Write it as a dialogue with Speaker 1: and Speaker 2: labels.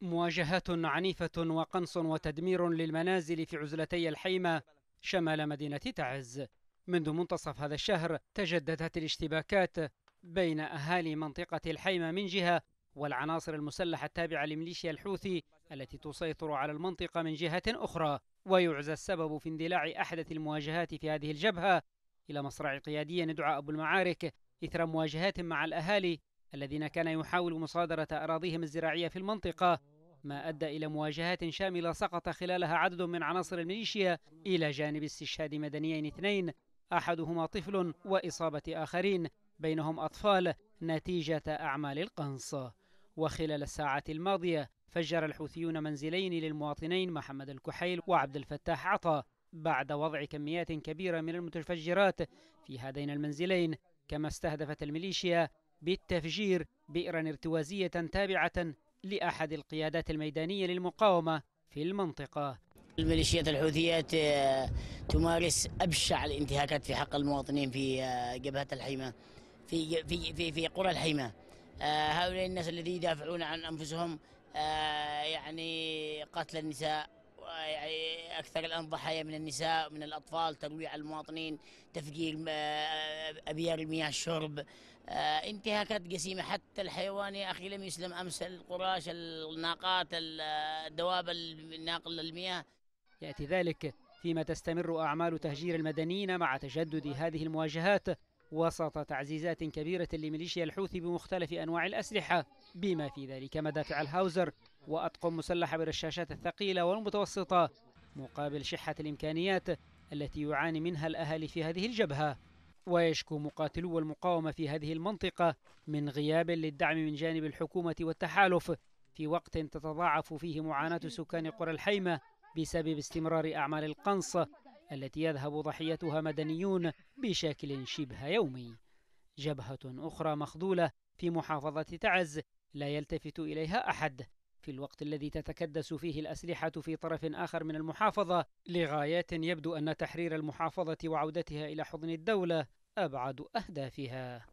Speaker 1: مواجهات عنيفة وقنص وتدمير للمنازل في عزلتي الحيمة شمال مدينة تعز منذ منتصف هذا الشهر تجددت الاشتباكات بين أهالي منطقة الحيمة من جهة والعناصر المسلحة التابعة لميليشيا الحوثي التي تسيطر على المنطقة من جهة أخرى ويعزى السبب في اندلاع أحدث المواجهات في هذه الجبهة إلى مصرع قيادي يدعى أبو المعارك إثر مواجهات مع الأهالي الذين كان يحاول مصادرة أراضيهم الزراعية في المنطقة ما أدى إلى مواجهات شاملة سقط خلالها عدد من عناصر الميليشيا إلى جانب استشهاد مدنيين اثنين أحدهما طفل وإصابة آخرين بينهم أطفال نتيجة أعمال القنص وخلال الساعات الماضية فجر الحوثيون منزلين للمواطنين محمد الكحيل وعبد الفتاح عطا بعد وضع كميات كبيرة من المتفجرات في هذين المنزلين كما استهدفت الميليشيا بالتفجير بئرا ارتوازية تابعة لأحد القيادات الميدانية للمقاومة في المنطقة
Speaker 2: الميليشيات الحوثيات آه، تمارس أبشع الانتهاكات في حق المواطنين في آه، جبهة الحيمة في في في, في قرى الحيمة آه، هؤلاء الناس الذين يدافعون عن أنفسهم يعني قتل النساء أكثر الآن ضحايا من النساء من الأطفال ترويع المواطنين تفجير آه، آه، أبيار المياه الشرب آه، انتهاكات جسيمة حتى الحيوان يا أخي لم يسلم أمس القراش الناقات الدواب الناقل للمياه
Speaker 1: يأتي ذلك فيما تستمر أعمال تهجير المدنيين مع تجدد هذه المواجهات وسط تعزيزات كبيرة لميليشيا الحوثي بمختلف أنواع الأسلحة بما في ذلك مدافع الهاوزر وأطقم مسلحة بالرشاشات الثقيلة والمتوسطة مقابل شحة الإمكانيات التي يعاني منها الأهالي في هذه الجبهة ويشكو مقاتلو المقاومة في هذه المنطقة من غياب للدعم من جانب الحكومة والتحالف في وقت تتضاعف فيه معاناة سكان قرى الحيمة بسبب استمرار أعمال القنص التي يذهب ضحيتها مدنيون بشكل شبه يومي جبهة أخرى مخذولة في محافظة تعز لا يلتفت إليها أحد في الوقت الذي تتكدس فيه الأسلحة في طرف آخر من المحافظة لغايات يبدو أن تحرير المحافظة وعودتها إلى حضن الدولة أبعد أهدافها